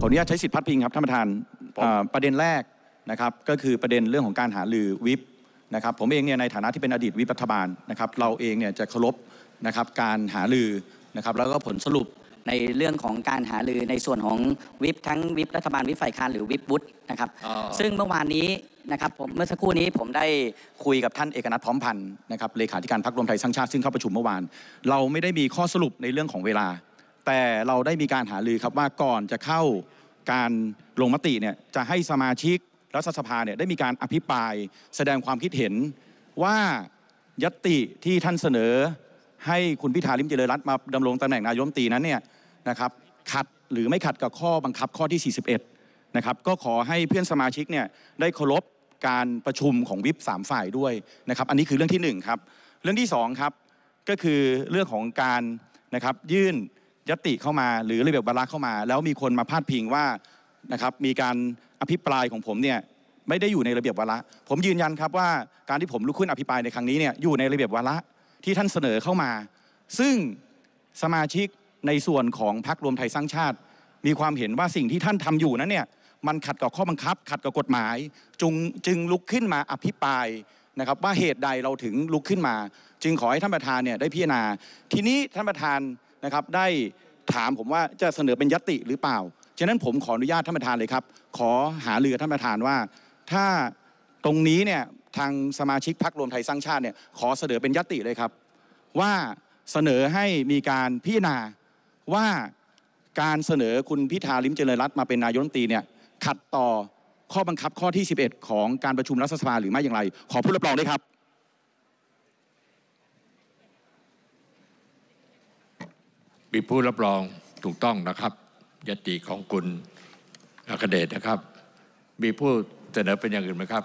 ขออนุญาตใช้สิทธิ์พัดพิงครับท่านประธานประเด็นแรกนะครับก็คือประเด็นเรื่องของการหาลือวิบนะครับผมเองเนี่ยในฐานะที่เป็นอดีตวิปรัฐบาลนะครับเราเองเนี่ยจะเคารพนะครับการหาลือนะครับแล้วก็ผลสรุปในเรื่องของการหาลือในส่วนของวิปทั้งวิปรัฐบาลวิปฝ่ายค้านหรือวิปบุตรนะครับซึ่งเมื่อวานนี้นะครับผมเมื่อสักครู่นี้ ผมได้คุยกับท่านเอกนัทพร้อมพันธ์นะครับเลขาธิการพรรครวมไทยสร้างชาติซึ่งเข้าประชุมเมื่อวานเราไม่ได้มีข้อสรุปในเรื่องของเวลาแต่เราได้มีการหารือครับว่าก่อนจะเข้าการลงมติเนี่ยจะให้สมาชิกรัฐสภาเนี่ยได้มีการอภิปรายแสดงความคิดเห็นว่ายติที่ท่านเสนอให้คุณพิธาลิมเจริญรัตน์มาดำรงตำแหน่งนายมตรีนั้นเนี่ยนะครับขัดหรือไม่ขัดกับข้อบังคับข้อที่ 41นะครับก็ขอให้เพื่อนสมาชิกเนี่ยได้เคารพการประชุมของวิป3ฝ่ายด้วยนะครับอันนี้คือเรื่องที่1ครับเรื่องที่2ครับก็คือเรื่องของการนะครับยื่นยติเข้ามาหรือระเบียบวาระเข้ามา แล้วมีคนมาพาดพิงว่านะครับมีการอภิปรายของผมเนี่ยไม่ได้อยู่ในระเบียบวาระผมยืนยันครับว่าการที่ผมลุกขึ้นอภิปรายในครั้งนี้เนี่ยอยู่ในระเบียบวาระที่ท่านเสนอเข้ามา ซึ่งสมาชิกในส่วนของพรรครวมไทยสร้างชาติ มีความเห็นว่าสิ่งที่ท่านทำอยู่นั้นเนี่ยมันขัดกับข้อบังคับขัดกับกฎหมายจึงจึงลุกขึ้นมาอภิปรายนะครับว่าเหตุใดเราถึงลุกขึ้นมา จึงขอให้ท่านประธานเนี่ยได้พิจารณาทีนี้ท่านประธานนะครับได้ถามผมว่าจะเสนอเป็นยติหรือเปล่าฉะนั้นผมขออนุญาตท่านประธานเลยครับขอหาเรือท่านประธานว่า ถ้าตรงนี้เนี่ยทางสมาชิกพักรวมไทยสร้างชาติเนี่ยขอเสนอเป็นยติเลยครับ ว่าเสนอให้มีการพิจารณาว่าการเสนอคุณพิธาลิมเจริญรัตมา เป็นนายกรัฐมนตรีเนี่ยขัดต่อข้อบังคับข้อที่ 11 ของการประชุมรัฐสภาหรือไม่อย่างไรขอผู้รับรองด้วยครับมีผู้รับรองถูกต้องนะครับ ยติของคุณอาคเดชนะครับ มีผู้เสนอเป็นอย่างอื่นไหมครับ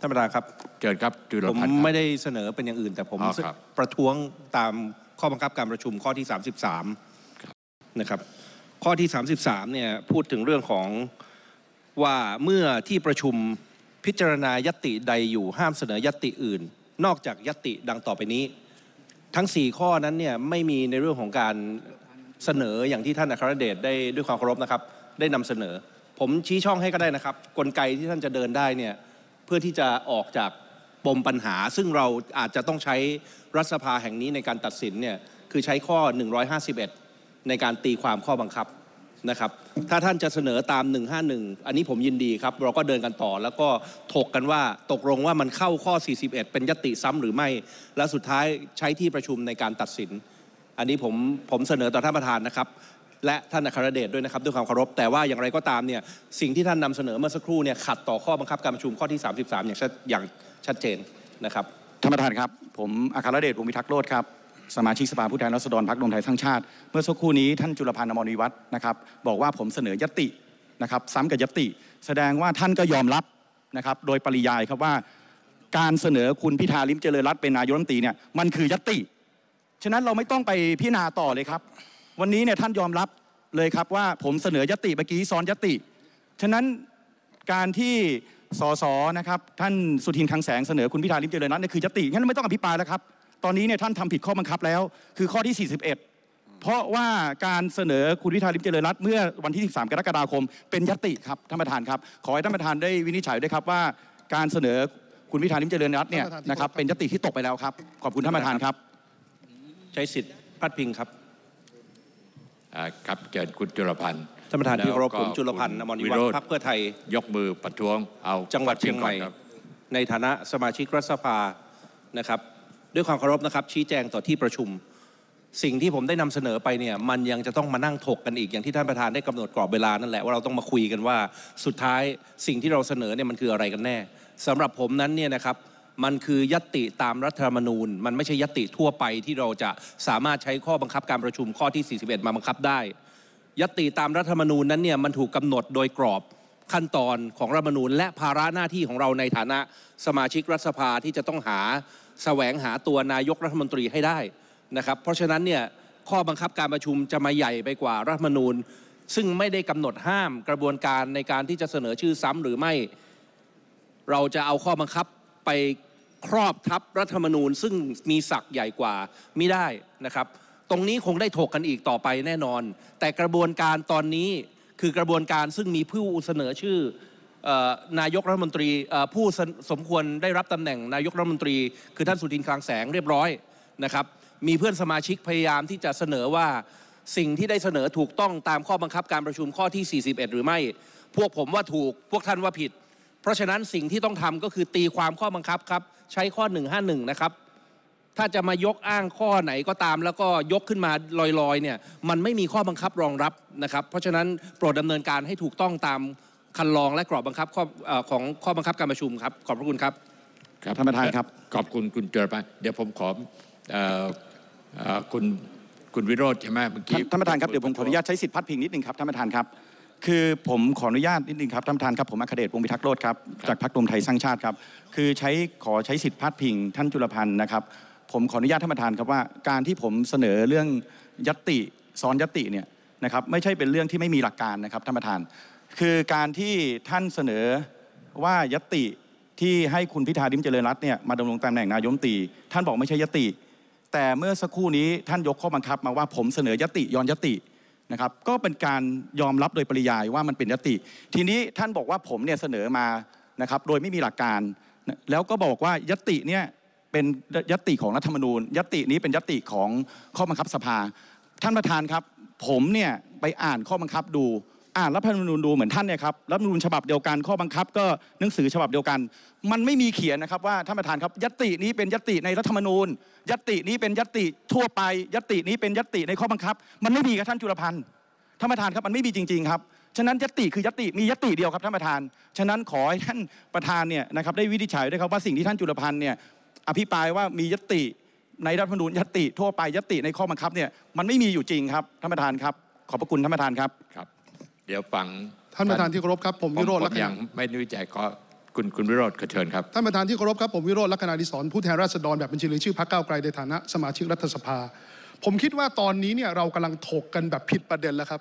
ท่านประธานครับเชิญครับจุลผมพันธ์ผมไม่ได้เสนอเป็นอย่างอื่นแต่ผมประท้วงตามข้อบังคับการประชุมข้อที่บ33นะครับ ข้อที่33เนี่ยพูดถึงเรื่องของว่าเมื่อที่ประชุมพิจารณายติใดอยู่ห้ามเสนอยติอื่นนอกจากยติดังต่อไปนี้ ทั้ง4ข้อนั้นเนี่ยไม่มีในเรื่องของการเสนออย่างที่ท่านอัครเดชได้ด้วยความเคารพนะครับได้นำเสนอ ผมชี้ช่องให้ก็ได้นะครับ กลไกที่ท่านจะเดินได้เนี่ยเพื่อที่จะออกจากปมปัญหาซึ่งเราอาจจะต้องใช้รัฐสภาแห่งนี้ในการตัดสินเนี่ยคือใช้ข้อ 151 ในการตีความข้อบังคับนะครับ ถ้าท่านจะเสนอตาม 151 อันนี้ผมยินดีครับเราก็เดินกันต่อ แล้วก็ถกกันว่าตกลงว่ามันเข้าข้อ 41 เป็นยติซ้ำหรือไม่ และสุดท้ายใช้ที่ประชุมในการตัดสินอันนี้ผมผมเสนอต่อท่านประธานนะครับและท่านอัครเดชด้วยนะครับด้วยความเคารพแต่ว่าอย่างไรก็ตามเนี่ยสิ่งที่ท่านนำเสนอเมื่อสักครู่เนี่ยขัดต่อข้อบังคับการประชุมข้อที่ 33อย่างชัดอย่างชัดเจนนะครับท่านประธานครับผมอัครเดชวงมิทักษ์โรธครับสมาชิกสภาผู้แทนราษฎรพรรครวมไทยสร้างชาติเมื่อสักครู่นี้ท่านจุลพันธ์อมรวิวัฒนะครับบอกว่าผมเสนอยตินะครับซ้ำกับยติ แสดงว่าท่านก็ยอมรับนะครับโดยปริยายครับว่า การเสนอคุณพิธาลิมเจริญรัตน์เป็นนายกรัฐมนตรีเนี่ยมันคือยติฉะนั้นเราไม่ต้องไปพิจารณาต่อเลยครับ วันนี้เนี่ยท่านยอมรับเลยครับว่าผมเสนอยติเมื่อกี้ซ้อนยติ ฉะนั้นการที่สสนะครับ ท่านสุทินคังแสงเสนอคุณพิธาลิมเจริญนั้นนี่คือยติงั้นไม่ต้องอภิปรายแล้วครับตอนนี้เนี่ยท่านทำผิดข้อบังคับแล้ว คือข้อที่ 41 เพราะว่าการเสนอคุณพิธาลิมเจริญรัตน์เมื่อวันที่13กรกฎาคมเป็นยติครับท่านประธานครับขอให้ท่านประธานได้วินิจฉัยด้วยครับว่าการเสนอคุณพิธาลิมเจริญรัตน์เนี่ยนะครับเป็นยติที่ตกไปแล้วครับขอบคุณท่านประธานครับใช้สิทธิ์พัดพิงครับครับเกิดคุณจุลพันธ์ ท่านประธานที่เคารพผมจุลพันธ์อมรวิวัฒน์พักเพื่อไทยยกมือประท้วง เอาจังหวัดเชียงใหม่ในฐานะสมาชิกรัฐสภานะครับ ด้วยความเคารพนะครับ ชี้แจงต่อที่ประชุม สิ่งที่ผมได้นำเสนอไปเนี่ย มันยังจะต้องมานั่งถกกันอีกอย่างที่ท่านประธานได้กำหนดกรอบเวลานั่นแหละว่าเราต้องมาคุยกันว่าสุดท้ายสิ่งที่เราเสนอเนี่ยมันคืออะไรกันแน่ สำหรับผมนั้นเนี่ยนะครับมันคือยติตามรัฐธรรมนูญ มันไม่ใช่ยติทั่วไปที่เราจะสามารถใช้ข้อบังคับการประชุมข้อที่ 41 มาบังคับได้ยติตามรัฐธรรมนูญนั้นเนี่ยมันถูกกาหนดโดยกรอบขั้นตอนของรัฐธรรมนูญและภาระหน้าที่ของเราในฐานะสมาชิกรัฐสภาที่จะต้องหาแสวงหาตัวนายกรัฐมนตรีให้ได้นะครับเพราะฉะนั้นเนี่ยข้อบังคับการประชุมจะมาใหญ่ไปกว่ารัฐธรรมนูญ ซึ่งไม่ได้กำหนดห้ามกระบวนการในการที่จะเสนอชื่อซ้ำหรือไม่เราจะเอาข้อบังคับไปครอบทับรัฐธรรมนูญซึ่งมีศักย์ใหญ่กว่าไม่ได้นะครับ ตรงนี้คงได้ถกกันอีกต่อไปแน่นอน แต่กระบวนการตอนนี้คือกระบวนการซึ่งมีผู้เสนอชื่อนายกรัฐมนตรีผู้สมควรได้รับตำแหน่ง นายกรัฐมนตรีคือท่านสุทินคลางแสงเรียบร้อยนะครับมีเพื่อนสมาชิกพยายามที่จะเสนอว่าสิ่งที่ได้เสนอถูกต้องตามข้อบังคับการประชุมข้อที่ 41 หรือไม่ พวกผมว่าถูกพวกท่านว่าผิดเพราะฉะนั้นสิ่งที่ต้องทำก็คือตีความข้อบังคับครับ ใช้ข้อ 151นะครับถ้าจะมายกอ้างข้อไหนก็ตาม แล้วก็ยกขึ้นมาลอยๆเนี่ยมันไม่มีข้อบังคับรองรับนะครับเพราะฉะนั้นโปรดดำเนินการให้ถูกต้องตามคันลองและกรอบบังคับข้อของข้อบังคับการประชุมครับ ขอบพระคุณครับครับท่านประธานครับขอบคุณคุณเจญไปเดี๋ยวผมขอคุณคุณวิโรธใช่ไหมเมื่อกี้ท่านประธานครับเดี๋ยวผมขออนุญาตใช้สิทธิ์พัดพิงนิดนึงครับท่านประธานครับคือผมขออนุญาตนิดนึงครับท่านประธานครับผมอัคเดชวงพิทักษ์โรดครับจากพรรครวมไทยสร้างชาติครับคือใช้ขอใช้สิทธิพาดพิง ท่านจุลพันธ์นะครับ ผมขออนุญาตท่านประธานครับว่าการที่ผมเสนอเรื่องยัตติซ้อนยัตติเนี่ยนะครับไม่ใช่เป็นเรื่องที่ไม่มีหลักการนะครับท่านประธาน คือการที่ท่านเสนอว่ายัตติที่ให้คุณพิธาดิมเจริญรัตน์เนี่ยมาดำรงตำแหน่งนายมติีท่านบอกไม่ใช่ยติ แต่เมื่อสักครู่นี้ท่านยกข้อบังคับมาว่าผมเสนอยติย้อนยตินะครับก็เป็นการยอมรับโดยปริยายว่ามันเป็นยติ ทีนี้ท่านบอกว่าผมเนี่ยเสนอมานะครับโดยไม่มีหลักการ แล้วก็บอกว่ายติเนี่ยเป็นยติของรัฐธรรมนูญ ยตินี้เป็นยติของข้อบังคับสภา ท่านประธานครับ ผมเนี่ยไปอ่านข้อบังคับดูอ่านรัฐธรรมนูญดูเหมือนท่านเนี่ยครับรัฐธรรมนูญฉบับเดียวกันข้อบังคับ ก็หนังสือฉบับเดียวกัน มันไม่มีเขียนนะครับว่าท่านประธานครับยตินี้เป็นยติในรัฐธรรมนูญ ยตินี้เป็นยติทั่วไป ยตินี้เป็นยติในข้อบังคับมันไม่มีครับท่านจุลพันธ์ท่านประธานครับมันไม่มีจริงๆครับฉะนั้นยติคือยติมียติเดียวครับท่านประธาน ฉะนั้น ขอให้ท่านประธานเนี่ยนะครับได้วินิจฉัยด้วยครับว่าสิ่งที่ท่านจุลพันธ์เนี่ยอภิปรายว่ามียติในรัฐธรรมนูญยติทั่วไปยติในข้อบังคับเนี่ยมันไม่มีอยู่จริงครับท่านประธานครับขอบพระคุณท่านประธานครับครับเดี๋ยวฟัง ท่านประธานที่เคารพครับผมวิโรจน์ลักษณะไม่นุ่ยใจก็คุณคุณวิโรจน์เชิญครับท่านประธานที่เคารพครับผมวิโรจน์ลักษณะดิศรผู้แทนราษฎรแบบบัญชีรายชื่อพรรคก้าวไกลในฐานะ สมาชิกรัฐสภา ผมคิดว่าตอนนี้เนี่ยเรากำลังถกกันแบบผิดประเด็นแล้วครับ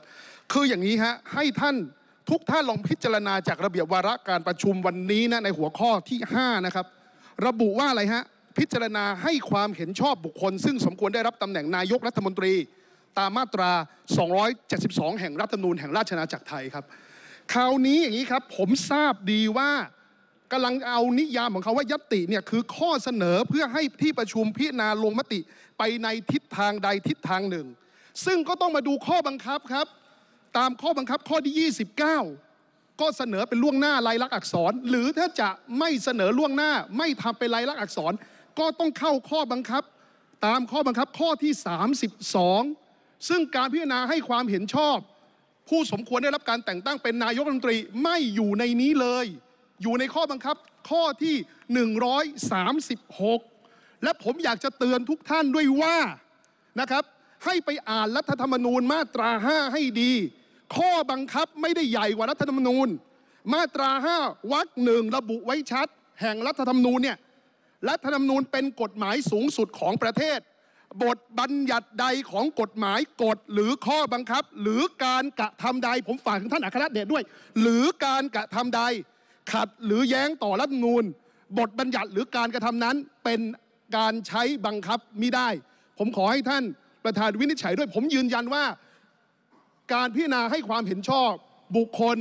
คืออย่างนี้ฮะให้ท่านทุกท่านลองพิจารณาจากระเบียบวาระการประชุมวันนี้นะในหัวข้อที่5นะครับระบุว่าอะไรฮะพิจารณาให้ความเห็นชอบบุคคล ซึ่งสมควรได้รับตำแหน่งนายกรัฐมนตรีตามมาตรา 272 แห่งรัฐธรรมนูญแห่งราชอาณาจักรไทยครับ คราวนี้อย่างนี้ครับผมทราบดีว่ากำลังเอานิยามของเขาว่ายัตติเนี่ยคือข้อเสนอเพื่อให้ที่ประชุมพิจารณาลงมติไปในทิศทางใดทิศทางหนึ่ง ซึ่งก็ต้องมาดูข้อบังคับครับ ตามข้อบังคับ ข้อที่ 29 ก็เสนอเป็นล่วงหน้าลายลักษณ์อักษร หรือถ้าจะไม่เสนอล่วงหน้า ไม่ทำเป็นลายลักษณ์อักษร ก็ต้องเข้าข้อบังคับตามข้อบังคับข้อที่ 32ซึ่งการพิจารณาให้ความเห็นชอบ ผู้สมควรได้รับการแต่งตั้งเป็นนายกรัฐมนตรีไม่อยู่ในนี้เลย อยู่ในข้อบังคับข้อที่ 136 และผมอยากจะเตือนทุกท่านด้วยว่า นะครับให้ไปอ่านรัฐธรรมนูญ มาตรา 5 ให้ดีข้อบังคับไม่ได้ใหญ่กว่ารัฐธรรมนูญ มาตรา 5วรรคหนึ่งระบุไว้ชัด แห่งรัฐธรรมนูญเนี่ยรัฐธรรมนูญเป็นกฎหมายสูงสุดของประเทศบทบัญญัติใดของกฎหมายกฎหรือข้อบังคับ หรือการกระทำใดผมฝากถึงท่านอัครเดชด้วย หรือการกระทำใดขัดหรือแย้งต่อรัฐนูล บทบัญญัติหรือการกระทำนั้นเป็นการใช้บังคับมิได้ ผมขอให้ท่านประธานวินิจฉัยด้วยผมยืนยันว่า การพิจารณาให้ความเห็นชอบ บุคคล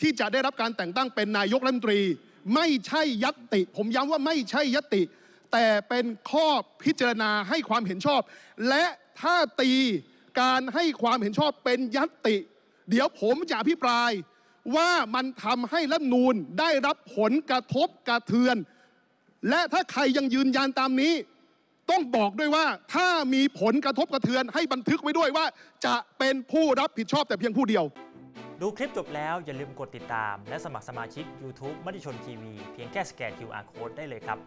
ที่จะได้รับการแต่งตั้งเป็นนายกรัฐมนตรี ไม่ใช่ยัตติ ผมย้ำว่าไม่ใช่ยัตติแต่เป็นข้อพิจารณาให้ความเห็นชอบ และถ้าตีการให้ความเห็นชอบเป็นยัตติ เดี๋ยวผมจะอภิปรายว่ามันทำให้รัฐนูนได้รับผลกระทบ กระเทือน และถ้าใครยังยืนยันตามนี้ ต้องบอกด้วยว่าถ้ามีผลกระทบกระเทือนให้บันทึกไว้ด้วยว่า จะเป็นผู้รับผิดชอบแต่เพียงผู้เดียว ดูคลิปจบแล้วอย่าลืมกดติดตาม และสมัครสมาชิก YouTube มติชนทีวีเพียงแค่สแกน QR Code ได้เลยครับ